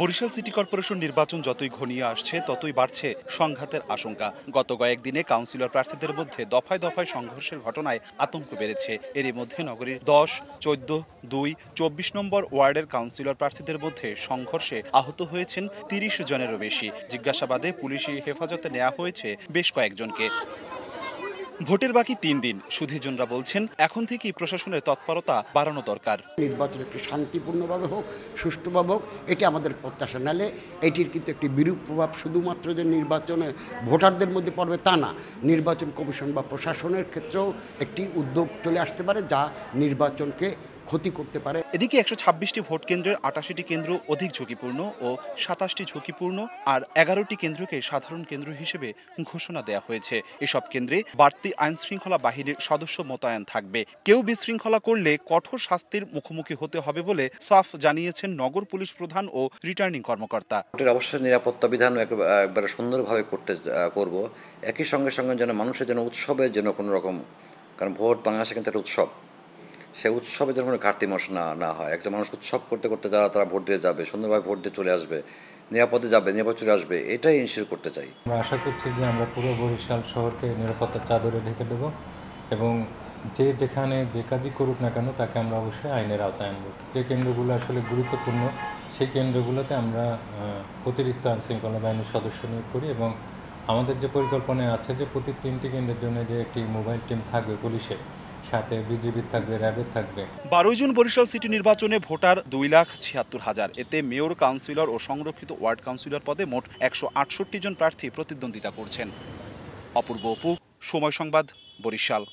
Barishal city corporation নির্বাচন যতই ঘনিয়ে আসছে ততই বাড়ছে সংঘাতের আশঙ্কা গত কয়েকদিনে কাউন্সিলর প্রার্থীদের মধ্যে দফায় দফায় সংঘর্ষের ঘটনায় আতঙ্ক বেড়েছে এরই মধ্যে নগরীর দশ চোদ্দ দুই চব্বিশ নম্বর ওয়ার্ডের কাউন্সিলর প্রার্থীদের মধ্যে সংঘর্ষে আহত হয়েছেন তিরিশ জনেরও বেশি জিজ্ঞাসাবাদে পুলিশি হেফাজতে নেওয়া হয়েছে বেশ কয়েকজনকে ভোটের বাকি তিন দিন সুধীজনরা বলছেন এখন থেকেই প্রশাসনের তৎপরতা বাড়ানো দরকার নির্বাচন একটু শান্তিপূর্ণভাবে হোক সুষ্ঠুভাবে হোক এটি আমাদের প্রত্যাশা নালে এটির কিন্তু একটি বিরূপ প্রভাব শুধুমাত্র যে নির্বাচনে ভোটারদের মধ্যে পড়বে তা না নির্বাচন কমিশন বা প্রশাসনের ক্ষেত্রেও একটি উদ্যোগ চলে আসতে পারে যা নির্বাচনকে ক্ষতি করতে পারে এদিকে একশো ছাব্বিশটি ভোট কেন্দ্রের আটাশিটি কেন্দ্র অধিক ঝুঁকিপূর্ণ ও সাতাশটি ঝুঁকিপূর্ণ আর এগারোটি কেন্দ্রকে সাধারণ কেন্দ্র হিসেবে ঘোষণা দেওয়া হয়েছে এসব কেন্দ্রে বাড়তি আইন শৃঙ্খলা বাহিনীর সদস্য মোতায়েন থাকবে কেউ বিশৃঙ্খলা করলে কঠোর শাস্তির মুখোমুখি হতে হবে বলে সাফ জানিয়েছেন নগর পুলিশ প্রধান ও রিটার্নিং কর্মকর্তা অবশ্যই নিরাপত্তা বিধান একবারে সুন্দরভাবে করতে করব একই সঙ্গে সঙ্গে যেন মানুষের যেন উৎসবের যেন কোনো রকম কারণ ভোট বাংলাদেশে কিন্তু একটা উৎসব সে উৎসবে যেন কোনো ঘাটতি মানুষ না না হয় একজন মানুষ উৎসব করতে করতে যারা তারা ভোট দিয়ে যাবে সুন্দরভাবে ভোট দিয়ে চলে আসবে নিরাপদে যাবে নিরাপদ চলে আসবে এটাই ইনশিওর করতে চাই আমরা আশা করছি যে আমরা পুরো বরিশাল শহরকে নিরাপত্তার চাদরে ঢেকে দেব এবং যে যেখানে যে কাজই করুক না কেন তাকে আমরা অবশ্যই আইনের আওতায় আনব যে কেন্দ্রগুলো আসলে গুরুত্বপূর্ণ সেই কেন্দ্রগুলোতে আমরা অতিরিক্ত আইনশৃঙ্খলা বাহিনীর সদস্য নিয়োগ করি এবং আমাদের যে পরিকল্পনা আছে যে প্রতি তিনটি কেন্দ্রের জন্য যে একটি মোবাইল টিম থাকবে পুলিশের সাথে বিজেপি থাকবে র্যাবের থাকবে বারোই জুন বরিশাল সিটি নির্বাচনে ভোটার দুই লাখ ছিয়াত্তর হাজার এতে মেয়র কাউন্সিলর ও সংরক্ষিত ওয়ার্ড কাউন্সিলর পদে মোট একশো আটষট্টি জন প্রার্থী প্রতিদ্বন্দ্বিতা করছেন অপূর্ব অপু সময় সংবাদ বরিশাল